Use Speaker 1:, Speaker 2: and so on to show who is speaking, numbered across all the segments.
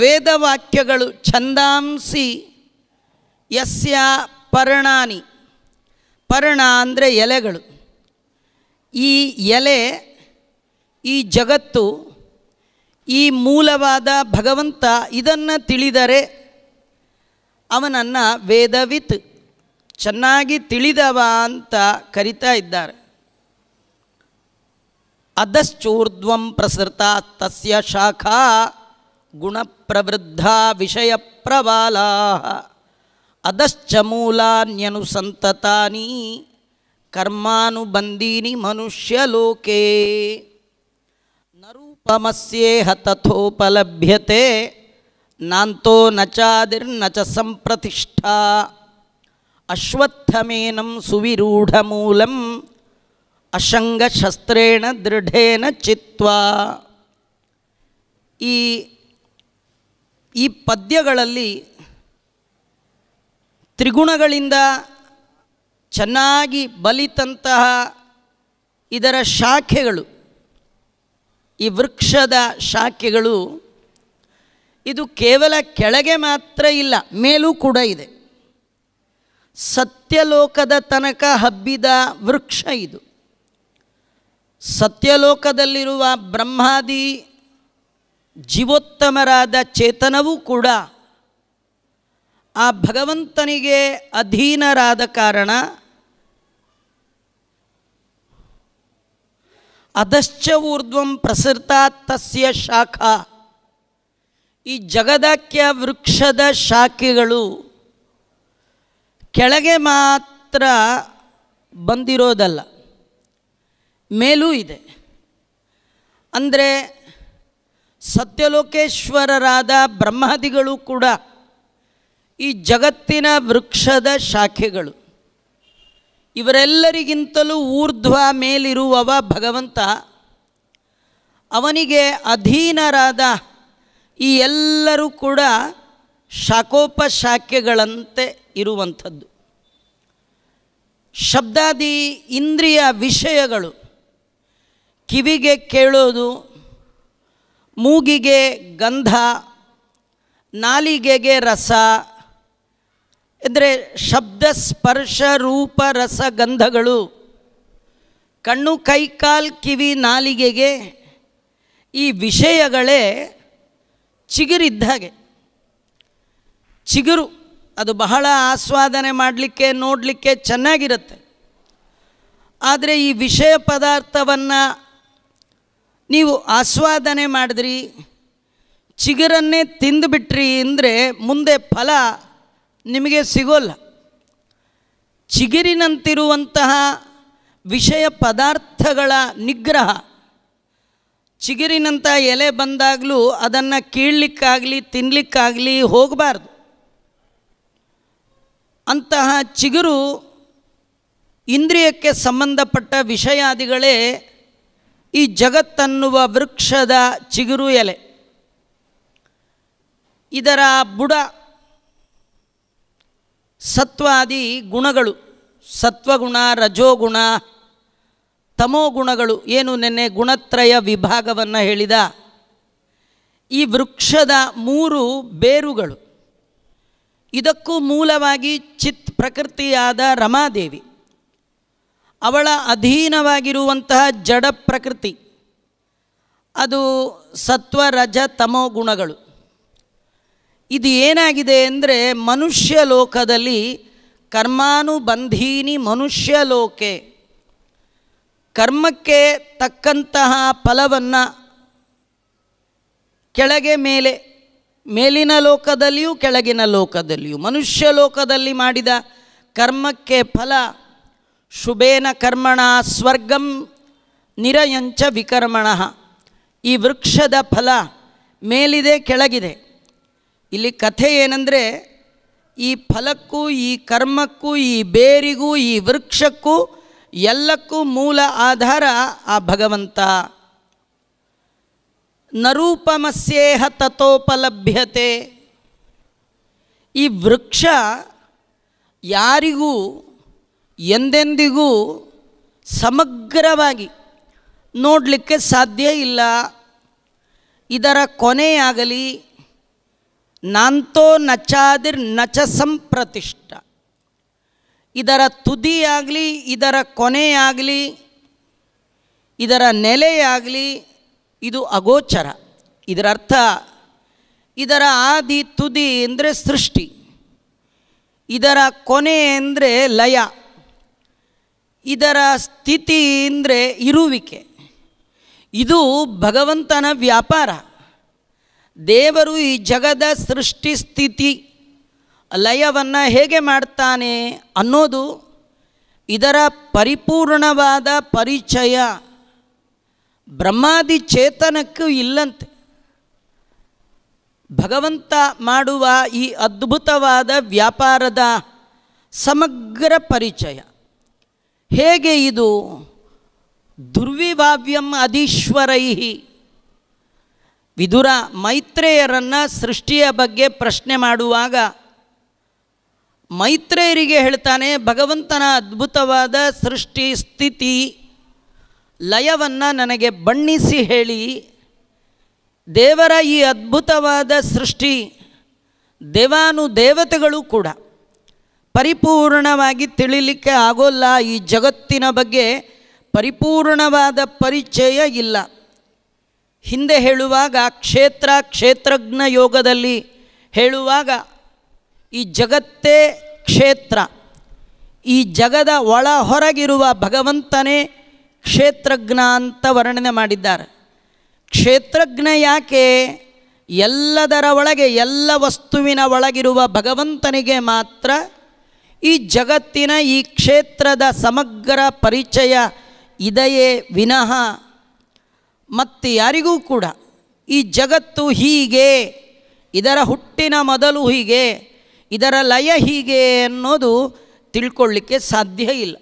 Speaker 1: ವೇದವಾಕ್ಯಗಳು ಛಂದಾಂಸಿ ಯಸ್ಯ ಪರ್ಣಾನಿ ಪರ್ಣ ಅಂದರೆ ಎಲೆಗಳು ಈ ಎಲೆ ಈ ಜಗತ್ತು ಈ ಮೂಲವಾದ ಭಗವಂತ ಇದನ್ನು ತಿಳಿದರೆ ಅವನನ್ನು ವೇದವಿತ್ ಚೆನ್ನಾಗಿ ತಿಳಿದವ ಅಂತ ಕರಿತಾ ಇದ್ದಾರೆ ಅಧಶ್ಚೂರ್ಧ್ವಂ ಪ್ರಸೃತ ತಸ್ಯ ಶಾಖಾ गुणप्रवृद्धा विषयप्रबालाः अधश्चमूलान्यनुसन्ततानि कर्मानुबन्धीनि मनुष्यलोके न रूपमस्येह तथोपलभ्यते नान्तो न चादिर्न च सम्प्रतिष्ठा अश्वत्थमेनं सुविरूढमूलम् अशङ्गशस्त्रेण दृढेन चित्वा ई ಈ ಪದ್ಯಗಳಲ್ಲಿ ತ್ರಿಗುಣಗಳಿಂದ ಚೆನ್ನಾಗಿ ಬಲಿತಂತಹ ಇದರ ಶಾಖೆಗಳು ಈ ವೃಕ್ಷದ ಶಾಖೆಗಳು ಇದು ಕೇವಲ ಕೆಳಗೆ ಮಾತ್ರ ಇಲ್ಲ ಮೇಲೂ ಕೂಡ ಇದೆ ಸತ್ಯಲೋಕದ ತನಕ ಹಬ್ಬಿದ ವೃಕ್ಷ ಇದು ಸತ್ಯಲೋಕದಲ್ಲಿರುವ ಬ್ರಹ್ಮಾದಿ ಜೀವೋತ್ತಮರಾದ ಚೇತನವೂ ಕೂಡ ಆ ಭಗವಂತನಿಗೆ ಅಧೀನರಾದ ಕಾರಣ ಅದಶ್ಚ ಊರ್ಧ್ವಂ ಪ್ರಸೃತಾ ತಸ್ಯ ಶಾಖ ಈ ಜಗದಾಕ್ಯ ವೃಕ್ಷದ ಶಾಖೆಗಳು ಕೆಳಗೆ ಮಾತ್ರ ಬಂದಿರೋದಲ್ಲ ಮೇಲೂ ಇದೆ ಅಂದರೆ ಸತ್ಯಲೋಕೇಶ್ವರರಾದ ಬ್ರಹ್ಮಾದಿಗಳು ಕೂಡ ಈ ಜಗತ್ತಿನ ವೃಕ್ಷದ ಶಾಖೆಗಳು ಇವರೆಲ್ಲರಿಗಿಂತಲೂ ಊರ್ಧ್ವ ಮೇಲಿರುವವ ಭಗವಂತ ಅವನಿಗೆ ಅಧೀನರಾದ ಈ ಎಲ್ಲರೂ ಕೂಡ ಶಾಖೋಪ ಶಾಖೆಗಳಂತೆ ಇರುವಂಥದ್ದು ಶಬ್ದಾದಿ ಇಂದ್ರಿಯ ವಿಷಯಗಳು ಕಿವಿಗೆ ಕೇಳೋದು ಮೂಗಿಗೆ ಗಂಧ ನಾಲಿಗೆಗೆ ರಸ ಅಂದರೆ ಶಬ್ದ ಸ್ಪರ್ಶ ರೂಪ ರಸ ಗಂಧಗಳು ಕಣ್ಣು ಕೈ ಕಿವಿ ನಾಲಿಗೆಗೆ ಈ ವಿಷಯಗಳೇ ಚಿಗುರಿದ್ದ ಹಾಗೆ ಚಿಗುರು ಅದು ಬಹಳ ಆಸ್ವಾದನೆ ಮಾಡಲಿಕ್ಕೆ ನೋಡಲಿಕ್ಕೆ ಚೆನ್ನಾಗಿರುತ್ತೆ ಆದರೆ ಈ ವಿಷಯ ಪದಾರ್ಥವನ್ನು ನೀವು ಆಸ್ವಾದನೆ ಮಾಡಿದ್ರಿ ಚಿಗುರನ್ನೇ ತಿಂದುಬಿಟ್ರಿ ಅಂದರೆ ಮುಂದೆ ಫಲ ನಿಮಗೆ ಸಿಗೋಲ್ಲ ಚಿಗಿರಿನಂತಿರುವಂತಹ ವಿಷಯ ಪದಾರ್ಥಗಳ ನಿಗ್ರಹ ಚಿಗುರಿನಂಥ ಎಲೆ ಬಂದಾಗಲೂ ಅದನ್ನು ಕೀಳಲಿಕ್ಕಾಗಲಿ ತಿನ್ನಲಿಕ್ಕಾಗಲಿ ಹೋಗಬಾರ್ದು ಅಂತಹ ಚಿಗುರು ಇಂದ್ರಿಯಕ್ಕೆ ಸಂಬಂಧಪಟ್ಟ ವಿಷಯಾದಿಗಳೇ ಈ ಜಗತ್ತನ್ನುವ ವೃಕ್ಷದ ಚಿಗುರು ಎಲೆ ಇದರ ಬುಡ ಸತ್ವಾದಿ ಗುಣಗಳು ಸತ್ವಗುಣ ರಜೋಗುಣ ತಮೋಗುಣಗಳು ಏನು ನೆನ್ನೆ ಗುಣತ್ರಯ ವಿಭಾಗವನ್ನು ಹೇಳಿದ ಈ ವೃಕ್ಷದ ಮೂರು ಬೇರುಗಳು ಇದಕ್ಕೂ ಮೂಲವಾಗಿ ಚಿತ್ ಪ್ರಕೃತಿಯಾದ ರಮಾದೇವಿ ಅವಳ ಅಧೀನವಾಗಿರುವಂತಹ ಜಡ ಪ್ರಕೃತಿ ಅದು ಸತ್ವ ರಜ ತಮೋ ಗುಣಗಳು ಇದು ಏನಾಗಿದೆ ಅಂದರೆ ಮನುಷ್ಯ ಲೋಕದಲ್ಲಿ ಕರ್ಮಾನುಬಂಧೀನಿ ಮನುಷ್ಯ ಲೋಕೆ ಕರ್ಮಕ್ಕೆ ತಕ್ಕಂತಹ ಫಲವನ್ನು ಕೆಳಗೆ ಮೇಲೆ ಮೇಲಿನ ಲೋಕದಲ್ಲಿಯೂ ಕೆಳಗಿನ ಲೋಕದಲ್ಲಿಯೂ ಮನುಷ್ಯ ಲೋಕದಲ್ಲಿ ಮಾಡಿದ ಕರ್ಮಕ್ಕೆ ಫಲ ಶುಭೇನ ಕರ್ಮಣ ಸ್ವರ್ಗಂ ನಿರಯಂಚ ವಿಕರ್ಮಣ ಈ ವೃಕ್ಷದ ಫಲ ಮೇಲಿದೆ ಕೆಳಗಿದೆ ಇಲ್ಲಿ ಕಥೆ ಏನಂದರೆ ಈ ಫಲಕ್ಕೂ ಈ ಕರ್ಮಕ್ಕೂ ಈ ಬೇರಿಗೂ ಈ ವೃಕ್ಷಕ್ಕೂ ಎಲ್ಲಕ್ಕೂ ಮೂಲ ಆಧಾರ ಆ ಭಗವಂತ ನರೂಪಮಸ್ಯೇಹ ತಥೋಪಲಭ್ಯತೆ ಈ ವೃಕ್ಷ ಯಾರಿಗೂ ಎಂದೆಂದಿಗೂ ಸಮಗ್ರವಾಗಿ ನೋಡಲಿಕ್ಕೆ ಸಾಧ್ಯ ಇಲ್ಲ ಇದರ ಕೊನೆಯಾಗಲಿ ನಾಂತೋ ನಚಾದಿರ್ ನಚ ಸಂಪ್ರತಿಷ್ಠ ಇದರ ತುದಿಯಾಗಲಿ ಇದರ ಕೊನೆಯಾಗಲಿ ಇದರ ನೆಲೆಯಾಗಲಿ ಇದು ಅಗೋಚರ ಇದರ ಅರ್ಥ ಇದರ ಆದಿ ತುದಿ ಅಂದರೆ ಸೃಷ್ಟಿ ಇದರ ಕೊನೆ ಅಂದರೆ ಲಯ ಇದರ ಸ್ಥಿತಿ ಅಂದರೆ ಇರುವಿಕೆ ಇದು ಭಗವಂತನ ವ್ಯಾಪಾರ ದೇವರು ಈ ಜಗದ ಸೃಷ್ಟಿ ಸ್ಥಿತಿ ಲಯವನ್ನು ಹೇಗೆ ಮಾಡ್ತಾನೆ ಅನ್ನೋದು ಇದರ ಪರಿಪೂರ್ಣವಾದ ಪರಿಚಯ ಬ್ರಹ್ಮಾದಿ ಚೇತನಕ್ಕೂ ಇಲ್ಲಂತೆ ಭಗವಂತ ಮಾಡುವ ಈ ಅದ್ಭುತವಾದ ವ್ಯಾಪಾರದ ಸಮಗ್ರ ಪರಿಚಯ ಹೇಗೆ ಇದು ದುರ್ವಿಭಾವ್ಯಂ ಅಧೀಶ್ವರೈಹಿ ವಿದುರ ಮೈತ್ರೇಯರನ್ನು ಸೃಷ್ಟಿಯ ಬಗ್ಗೆ ಪ್ರಶ್ನೆ ಮಾಡುವಾಗ ಮೈತ್ರೇಯರಿಗೆ ಹೇಳ್ತಾನೆ ಭಗವಂತನ ಅದ್ಭುತವಾದ ಸೃಷ್ಟಿ ಸ್ಥಿತಿ ಲಯವನ್ನು ನನಗೆ ಬಣ್ಣಿಸಿ ಹೇಳಿ ದೇವರ ಈ ಅದ್ಭುತವಾದ ಸೃಷ್ಟಿ ದೇವಾನು ದೇವತೆಗಳು ಕೂಡ ಪರಿಪೂರ್ಣವಾಗಿ ತಿಳಿಲಿಕ್ಕೆ ಆಗೋಲ್ಲ ಈ ಜಗತ್ತಿನ ಬಗ್ಗೆ ಪರಿಪೂರ್ಣವಾದ ಪರಿಚಯ ಇಲ್ಲ ಹಿಂದೆ ಹೇಳುವಾಗ ಕ್ಷೇತ್ರ ಕ್ಷೇತ್ರಜ್ಞ ಯೋಗದಲ್ಲಿ ಹೇಳುವಾಗ ಈ ಜಗತ್ತೇ ಕ್ಷೇತ್ರ ಈ ಜಗದ ಒಳ ಹೊರಗಿರುವ ಭಗವಂತನೇ ಕ್ಷೇತ್ರಜ್ಞ ಅಂತ ವರ್ಣನೆ ಮಾಡಿದ್ದಾರೆ ಕ್ಷೇತ್ರಜ್ಞ ಯಾಕೆ ಎಲ್ಲದರ ಒಳಗೆ ಎಲ್ಲ ವಸ್ತುವಿನ ಒಳಗಿರುವ ಭಗವಂತನಿಗೆ ಮಾತ್ರ ಈ ಜಗತ್ತಿನ ಈ ಕ್ಷೇತ್ರದ ಸಮಗ್ರ ಪರಿಚಯ ಇದೆಯೇ ವಿನಃ ಮತ್ತು ಯಾರಿಗೂ ಕೂಡ ಈ ಜಗತ್ತು ಹೀಗೆ ಇದರ ಹುಟ್ಟಿನ ಮೊದಲು ಹೀಗೆ ಇದರ ಲಯ ಹೀಗೆ ಅನ್ನೋದು ತಿಳ್ಕೊಳ್ಳಿಕ್ಕೆ ಸಾಧ್ಯ ಇಲ್ಲ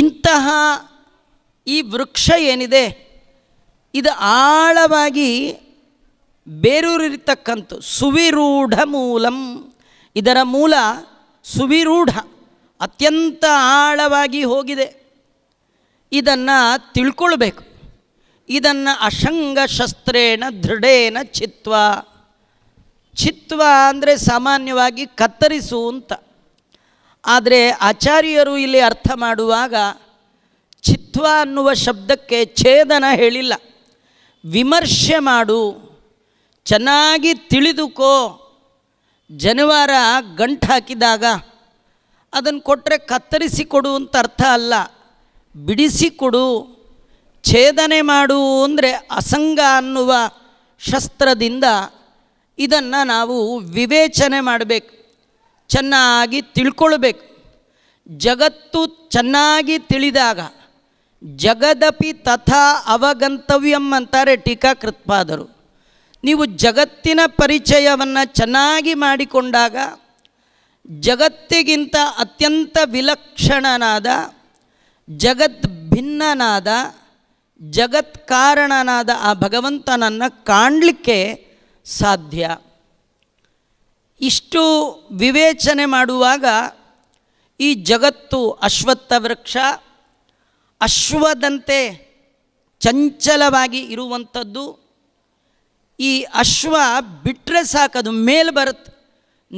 Speaker 1: ಇಂತಹ ಈ ವೃಕ್ಷ ಏನಿದೆ ಇದು ಆಳವಾಗಿ ಬೇರೂರಿರ್ತಕ್ಕಂಥ ಸುವಿರೂಢ ಮೂಲಂ ಇದರ ಮೂಲ ಸುವಿರೂಢ ಅತ್ಯಂತ ಆಳವಾಗಿ ಹೋಗಿದೆ ಇದನ್ನು ತಿಳ್ಕೊಳ್ಬೇಕು ಇದನ್ನು ಅಶಂಗ ಶಸ್ತ್ರೇಣ ದೃಢೇನ ಚಿತ್ವ ಚಿತ್ವ ಅಂದರೆ ಸಾಮಾನ್ಯವಾಗಿ ಕತ್ತರಿಸು ಅಂತ ಆದರೆ ಆಚಾರ್ಯರು ಇಲ್ಲಿ ಅರ್ಥ ಮಾಡುವಾಗ ಚಿತ್ವ ಅನ್ನುವ ಶಬ್ದಕ್ಕೆ ಛೇದನ ಹೇಳಿಲ್ಲ ವಿಮರ್ಶೆ ಮಾಡು ಚೆನ್ನಾಗಿ ತಿಳಿದುಕೋ ಜನವಾರ ಗಂಟು ಹಾಕಿದಾಗ ಅದನ್ನು ಕೊಟ್ಟರೆ ಕತ್ತರಿಸಿ ಕೊಡು ಅಂತ ಅರ್ಥ ಅಲ್ಲ ಬಿಡಿಸಿ ಕೊಡು ಛೇದನೆ ಮಾಡು ಅಂದರೆ ಅಸಂಗ ಅನ್ನುವ ಶಸ್ತ್ರದಿಂದ ಇದನ್ನು ನಾವು ವಿವೇಚನೆ ಮಾಡಬೇಕು ಚೆನ್ನಾಗಿ ತಿಳ್ಕೊಳ್ಬೇಕು ಜಗತ್ತು ಚೆನ್ನಾಗಿ ತಿಳಿದಾಗ ಜಗದಪಿ ತಥಾ ಅವಗಂತವ್ಯಂ ಅಂತಾರೆ ಟೀಕಾಕೃತ್ಪಾದರು ನೀವು ಜಗತ್ತಿನ ಪರಿಚಯವನ್ನು ಚೆನ್ನಾಗಿ ಮಾಡಿಕೊಂಡಾಗ ಜಗತ್ತಿಗಿಂತ ಅತ್ಯಂತ ವಿಲಕ್ಷಣನಾದ ಜಗತ್ ಭಿನ್ನನಾದ ಜಗತ್ ಕಾರಣನಾದ ಆ ಭಗವಂತನನ್ನು ಕಾಣಲಿಕ್ಕೆ ಸಾಧ್ಯ ಇಷ್ಟು ವಿವೇಚನೆ ಮಾಡುವಾಗ ಈ ಜಗತ್ತು ಅಶ್ವತ್ಥ ವೃಕ್ಷ ಅಶ್ವದಂತೆ ಚಂಚಲವಾಗಿ ಇರುವಂಥದ್ದು ಈ ಅಶ್ವ ಬಿಟ್ಟರೆ ಸಾಕದು ಮೇಲೆ ಬರುತ್ತೆ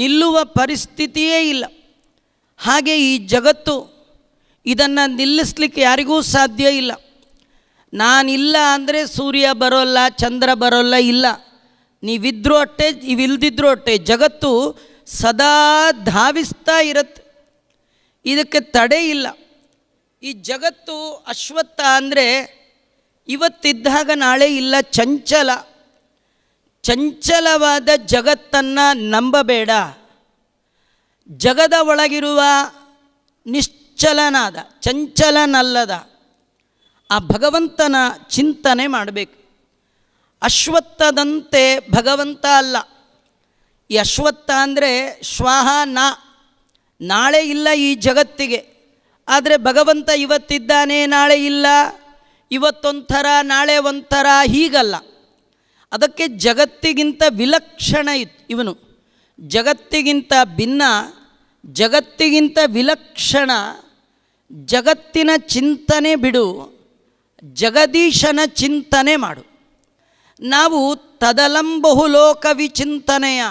Speaker 1: ನಿಲ್ಲುವ ಪರಿಸ್ಥಿತಿಯೇ ಇಲ್ಲ ಹಾಗೆ ಈ ಜಗತ್ತು ಇದನ್ನು ನಿಲ್ಲಿಸ್ಲಿಕ್ಕೆ ಯಾರಿಗೂ ಸಾಧ್ಯ ಇಲ್ಲ ನಾನಿಲ್ಲ ಅಂದರೆ ಸೂರ್ಯ ಬರೋಲ್ಲ ಚಂದ್ರ ಬರೋಲ್ಲ ಇಲ್ಲ ನೀವಿದ್ರೂ ಅಟ್ಟೆ ಇವಿಲ್ದಿದ್ರೂ ಅಟ್ಟೆ ಜಗತ್ತು ಸದಾ ಧಾವಿಸ್ತಾ ಇರುತ್ತೆ ಇದಕ್ಕೆ ತಡೆ ಇಲ್ಲ ಈ ಜಗತ್ತು ಅಶ್ವತ್ಥ ಅಂದರೆ ಇವತ್ತಿದ್ದಾಗ ನಾಳೆ ಇಲ್ಲ ಚಂಚಲ ಚಂಚಲವಾದ ಜಗತ್ತನ್ನು ನಂಬಬೇಡ ಜಗದ ಒಳಗಿರುವ ನಿಶ್ಚಲನಾದ ಚಂಚಲನಲ್ಲದ ಆ ಭಗವಂತನ ಚಿಂತನೆ ಮಾಡಬೇಕು ಅಶ್ವತ್ಥದಂತೆ ಭಗವಂತ ಅಲ್ಲ ಈ ಅಶ್ವತ್ಥ ಅಂದರೆ ಶ್ವಾಹ ನಾ ನಾಳೆ ಇಲ್ಲ ಈ ಜಗತ್ತಿಗೆ ಆದರೆ ಭಗವಂತ ಇವತ್ತಿದ್ದಾನೆ ನಾಳೆ ಇಲ್ಲ ಇವತ್ತೊಂಥರ ನಾಳೆ ಒಂಥರ ಹೀಗಲ್ಲ ಅದಕ್ಕೆ ಜಗತ್ತಿಗಿಂತ ವಿಲಕ್ಷಣ ಇತ್ತು ಇವನು ಜಗತ್ತಿಗಿಂತ ಭಿನ್ನ ಜಗತ್ತಿಗಿಂತ ವಿಲಕ್ಷಣ ಜಗತ್ತಿನ ಚಿಂತನೆ ಬಿಡು ಜಗದೀಶನ ಚಿಂತನೆ ಮಾಡು ನಾವು ತದಲಂಬಹು ಲೋಕ ವಿಚಿಂತನೆಯ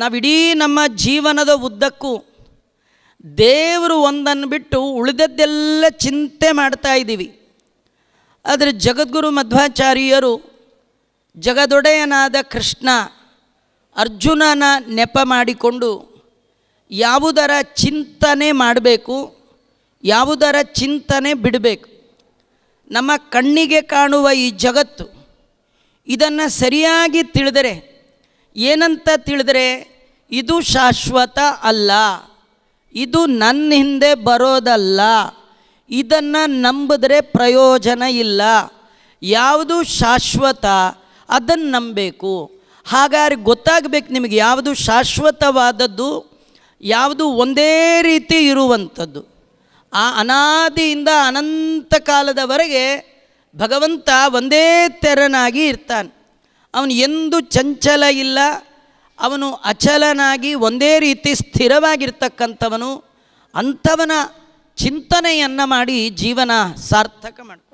Speaker 1: ನಾವಿಡೀ ನಮ್ಮ ಜೀವನದ ಉದ್ದಕ್ಕೂ ದೇವರು ಒಂದನ್ನು ಬಿಟ್ಟು ಉಳಿದದ್ದೆಲ್ಲ ಚಿಂತೆ ಮಾಡ್ತಾ ಇದ್ದೀವಿ ಆದರೆ ಜಗದ್ಗುರು ಮಧ್ವಾಚಾರ್ಯರು ಜಗದೊಡೆಯನಾದ ಕೃಷ್ಣ ಅರ್ಜುನನ ನೆಪ ಮಾಡಿಕೊಂಡು ಯಾವುದರ ಚಿಂತನೆ ಮಾಡಬೇಕು ಯಾವುದರ ಚಿಂತನೆ ಬಿಡಬೇಕು ನಮ್ಮ ಕಣ್ಣಿಗೆ ಕಾಣುವ ಈ ಜಗತ್ತು ಇದನ್ನು ಸರಿಯಾಗಿ ತಿಳಿದರೆ ಏನಂತ ತಿಳಿದರೆ ಇದು ಶಾಶ್ವತ ಅಲ್ಲ ಇದು ನನ್ನ ಹಿಂದೆ ಬರೋದಲ್ಲ ಇದನ್ನು ನಂಬಿದ್ರೆ ಪ್ರಯೋಜನ ಇಲ್ಲ ಯಾವುದು ಶಾಶ್ವತ ಅದನ್ನು ನಂಬಬೇಕು ಹಾಗಾದ್ರೆ ಗೊತ್ತಾಗಬೇಕು ನಿಮಗೆ ಯಾವುದು ಶಾಶ್ವತವಾದದ್ದು ಯಾವುದು ಒಂದೇ ರೀತಿ ಇರುವಂಥದ್ದು ಆ ಅನಾದಿಯಿಂದ ಅನಂತ ಕಾಲದವರೆಗೆ ಭಗವಂತ ಒಂದೇ ತೆರನಾಗಿ ಇರ್ತಾನೆ ಅವನು ಎಂದು ಚಂಚಲ ಇಲ್ಲ ಅವನು ಅಚಲನಾಗಿ ಒಂದೇ ರೀತಿ ಸ್ಥಿರವಾಗಿರ್ತಕ್ಕಂಥವನು ಅಂಥವನ ಚಿಂತನೆಯನ್ನು ಮಾಡಿ ಜೀವನ ಸಾರ್ಥಕ ಮಾಡ್ತಾನೆ